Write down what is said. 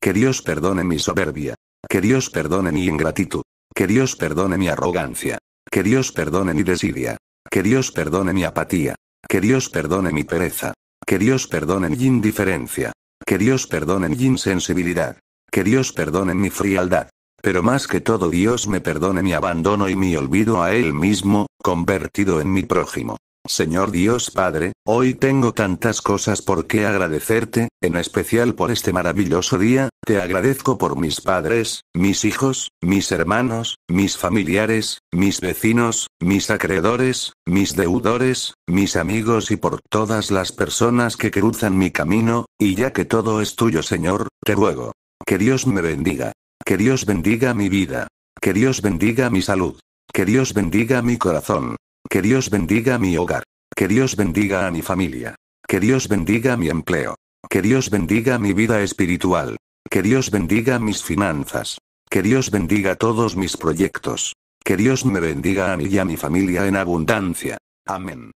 Que Dios perdone mi soberbia. Que Dios perdone mi ingratitud. Que Dios perdone mi arrogancia. Que Dios perdone mi desidia. Que Dios perdone mi apatía. Que Dios perdone mi pereza. Que Dios perdone mi indiferencia. Que Dios perdone mi insensibilidad. Que Dios perdone mi frialdad. Pero más que todo Dios me perdone mi abandono y mi olvido a Él mismo, convertido en mi prójimo. Señor Dios Padre, hoy tengo tantas cosas por qué agradecerte, en especial por este maravilloso día, te agradezco por mis padres, mis hijos, mis hermanos, mis familiares, mis vecinos, mis acreedores, mis deudores, mis amigos y por todas las personas que cruzan mi camino, y ya que todo es tuyo Señor, te ruego. Que Dios me bendiga. Que Dios bendiga mi vida. Que Dios bendiga mi salud. Que Dios bendiga mi corazón. Que Dios bendiga mi hogar. Que Dios bendiga a mi familia. Que Dios bendiga mi empleo. Que Dios bendiga mi vida espiritual. Que Dios bendiga mis finanzas. Que Dios bendiga todos mis proyectos. Que Dios me bendiga a mí y a mi familia en abundancia. Amén.